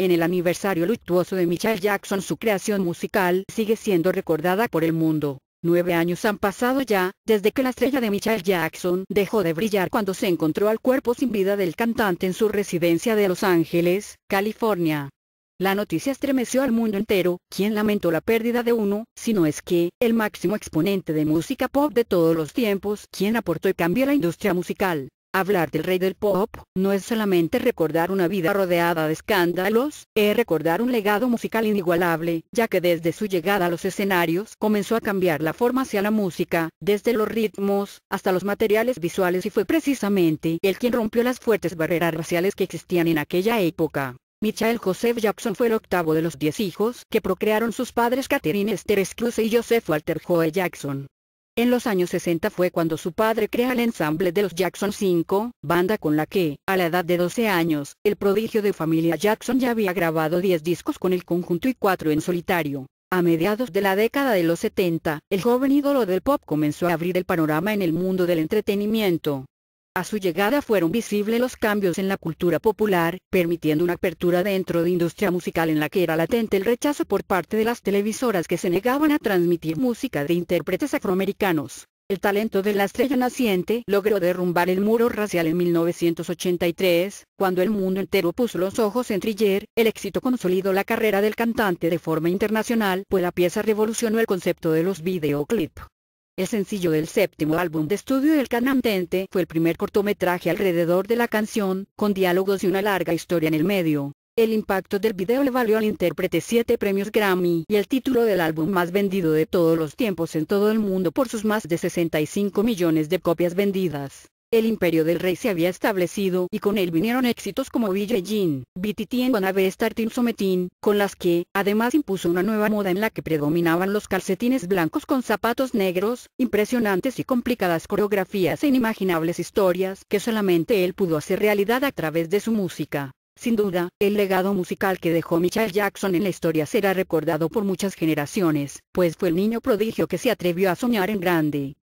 En el aniversario luctuoso de Michael Jackson su creación musical sigue siendo recordada por el mundo. Nueve años han pasado ya, desde que la estrella de Michael Jackson dejó de brillar cuando se encontró al cuerpo sin vida del cantante en su residencia de Los Ángeles, California. La noticia estremeció al mundo entero, quien lamentó la pérdida de uno, si no es que, el máximo exponente de música pop de todos los tiempos, quien aportó y cambió la industria musical. Hablar del rey del pop, no es solamente recordar una vida rodeada de escándalos, es recordar un legado musical inigualable, ya que desde su llegada a los escenarios comenzó a cambiar la forma hacia la música, desde los ritmos, hasta los materiales visuales y fue precisamente él quien rompió las fuertes barreras raciales que existían en aquella época. Michael Joseph Jackson fue el octavo de los diez hijos que procrearon sus padres Catherine Esther Scruz y Joseph Walter Joe Jackson. En los años 60 fue cuando su padre crea el ensamble de los Jackson 5, banda con la que, a la edad de 12 años, el prodigio de familia Jackson ya había grabado 10 discos con el conjunto y 4 en solitario. A mediados de la década de los 70, el joven ídolo del pop comenzó a abrir el panorama en el mundo del entretenimiento, a su llegada fueron visibles los cambios en la cultura popular, permitiendo una apertura dentro de industria musical en la que era latente el rechazo por parte de las televisoras que se negaban a transmitir música de intérpretes afroamericanos. El talento de la estrella naciente logró derrumbar el muro racial en 1983, cuando el mundo entero puso los ojos en Triller, el éxito consolidó la carrera del cantante de forma internacional, pues la pieza revolucionó el concepto de los videoclips. El sencillo del séptimo álbum de estudio del cantante fue el primer cortometraje alrededor de la canción, con diálogos y una larga historia en el medio. El impacto del video le valió al intérprete siete premios Grammy y el título del álbum más vendido de todos los tiempos en todo el mundo por sus más de 65 millones de copias vendidas. El imperio del rey se había establecido y con él vinieron éxitos como Villellín, Bititien, Guanabé, Startin, Sometín, con las que, además impuso una nueva moda en la que predominaban los calcetines blancos con zapatos negros, impresionantes y complicadas coreografías e inimaginables historias que solamente él pudo hacer realidad a través de su música. Sin duda, el legado musical que dejó Michael Jackson en la historia será recordado por muchas generaciones, pues fue el niño prodigio que se atrevió a soñar en grande,